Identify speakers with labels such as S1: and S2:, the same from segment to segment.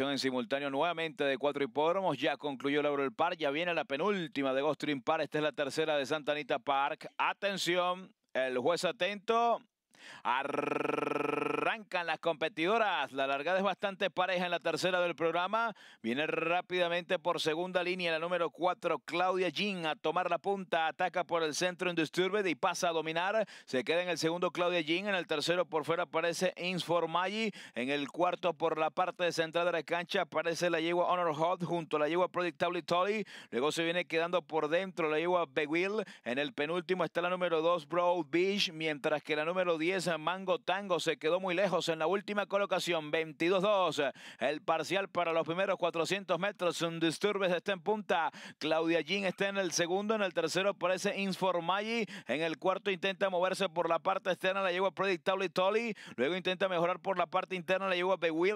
S1: en simultáneo nuevamente de cuatro hipódromos. Ya concluyó el del par, ya viene la penúltima de Ghost impar Esta es la tercera de Santa Anita Park. Atención, el juez atento. Arrancan las competidoras. La largada es bastante pareja en la tercera del programa. Viene rápidamente por segunda línea la número 4, Claudia Jean, a tomar la punta. Ataca por el centro Indisturbed y pasa a dominar. Se queda en el segundo Claudia Jean. En el tercero por fuera aparece Insformaggi. En el cuarto por la parte central de la cancha aparece la yegua Honor Hot junto a la yegua Predictable Tolly. Luego se viene quedando por dentro la yegua Beguil, En el penúltimo está la número 2, Broad Beach. Mientras que la número 10, Mango Tango, se quedó muy lejos en la última colocación, 22-2. El parcial para los primeros 400 metros, un Disturbes está en punta, Claudia Jean está en el segundo, en el tercero aparece Informaggi, en el cuarto intenta moverse por la parte externa, la yegua Predictable Tolly, luego intenta mejorar por la parte interna, la yegua Bewill.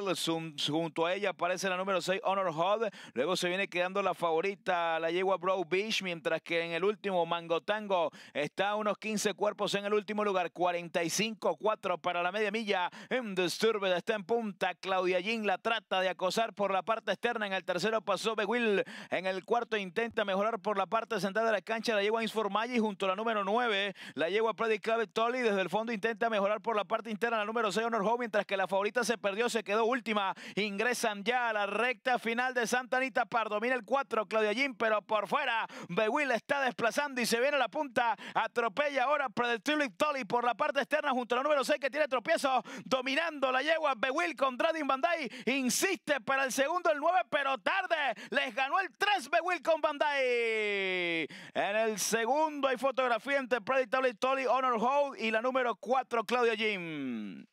S1: junto a ella aparece la número 6 Honor Hod, luego se viene quedando la favorita, la yegua Bro Beach, mientras que en el último Mango Tango, está unos 15 cuerpos en el último lugar, 45-4 para la media milla en está en punta. Claudia Jean la trata de acosar por la parte externa. En el tercero pasó Beguil. En el cuarto intenta mejorar por la parte central de la cancha. La lleva a junto a la número 9. La lleva Predicable Tolly. Desde el fondo intenta mejorar por la parte interna. La número 6 Honor Home. Mientras que la favorita se perdió, se quedó última. Ingresan ya a la recta final de Santa Anita Pardo. Mira el 4 Claudia Jean, pero por fuera Beguil está desplazando y se viene a la punta. Atropella ahora Predicable Tolly por la parte externa junto a la número 6 que tiene tropiezo dominando la yegua. Bewill con Trading Bandai. Insiste para el segundo, el 9, pero tarde. Les ganó el 3 Will con Bandai. En el segundo hay fotografía entre Predictable Tolly, Honor Hold y la número 4, Claudia Jim.